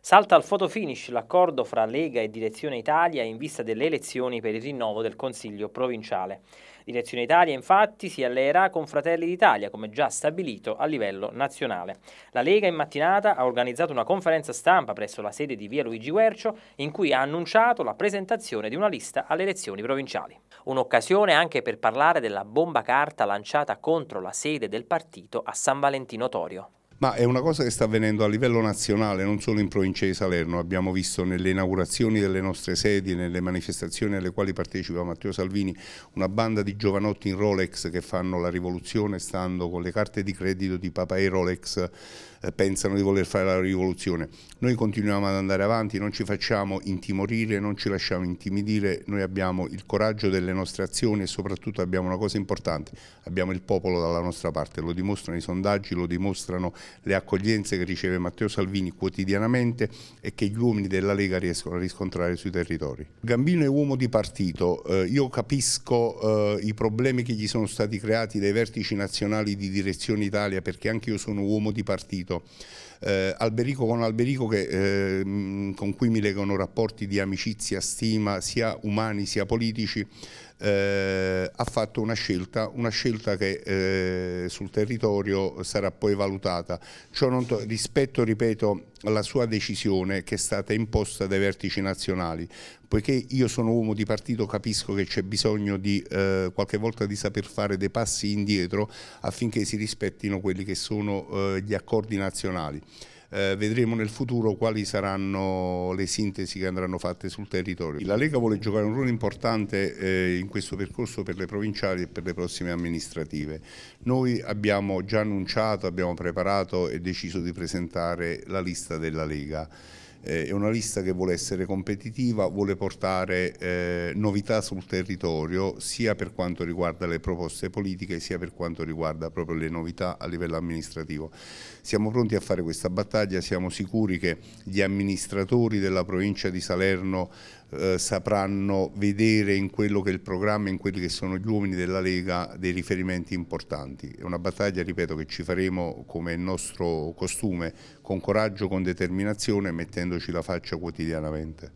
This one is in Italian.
Salta al fotofinish l'accordo fra Lega e Direzione Italia in vista delle elezioni per il rinnovo del Consiglio provinciale. Direzione Italia infatti si alleerà con Fratelli d'Italia come già stabilito a livello nazionale. La Lega in mattinata ha organizzato una conferenza stampa presso la sede di via Luigi Guercio in cui ha annunciato la presentazione di una lista alle elezioni provinciali. Un'occasione anche per parlare della bomba carta lanciata contro la sede del partito a San Valentino Torio. Ma è una cosa che sta avvenendo a livello nazionale, non solo in provincia di Salerno, abbiamo visto nelle inaugurazioni delle nostre sedi, nelle manifestazioni alle quali partecipa Matteo Salvini, una banda di giovanotti in Rolex che fanno la rivoluzione stando con le carte di credito di papà e Rolex, eh, pensano di voler fare la rivoluzione. Noi continuiamo ad andare avanti, non ci facciamo intimorire, non ci lasciamo intimidire, noi abbiamo il coraggio delle nostre azioni e soprattutto abbiamo una cosa importante, abbiamo il popolo dalla nostra parte, lo dimostrano i sondaggi, lo dimostrano le accoglienze che riceve Matteo Salvini quotidianamente e che gli uomini della Lega riescono a riscontrare sui territori. Gambino è uomo di partito, eh, io capisco eh, i problemi che gli sono stati creati dai vertici nazionali di Direzione Italia perché anche io sono uomo di partito. Eh, Alberico con Alberico che, eh, con cui mi legano rapporti di amicizia, stima sia umani sia politici eh, ha fatto una scelta, una scelta che eh, sul territorio sarà poi valutata. Ciò non rispetto, ripeto, alla sua decisione che è stata imposta dai vertici nazionali, poiché io sono uomo di partito capisco che c'è bisogno di eh, qualche volta di saper fare dei passi indietro affinché si rispettino quelli che sono eh, gli accordi nazionali eh, vedremo nel futuro quali saranno le sintesi che andranno fatte sul territorio. La Lega vuole giocare un ruolo importante eh, in questo percorso per le provinciali e per le prossime amministrative. Noi abbiamo già annunciato, abbiamo preparato e deciso di presentare la lista della Lega. Eh, è una lista che vuole essere competitiva, vuole portare eh, novità sul territorio sia per quanto riguarda le proposte politiche sia per quanto riguarda proprio le novità a livello amministrativo. Siamo pronti a fare questa battaglia, siamo sicuri che gli amministratori della provincia di Salerno eh, sapranno vedere in quello che è il programma, in quelli che sono gli uomini della Lega, dei riferimenti importanti. È una battaglia, ripeto, che ci faremo come è nostro costume, con coraggio, con determinazione, mettendoci la faccia quotidianamente.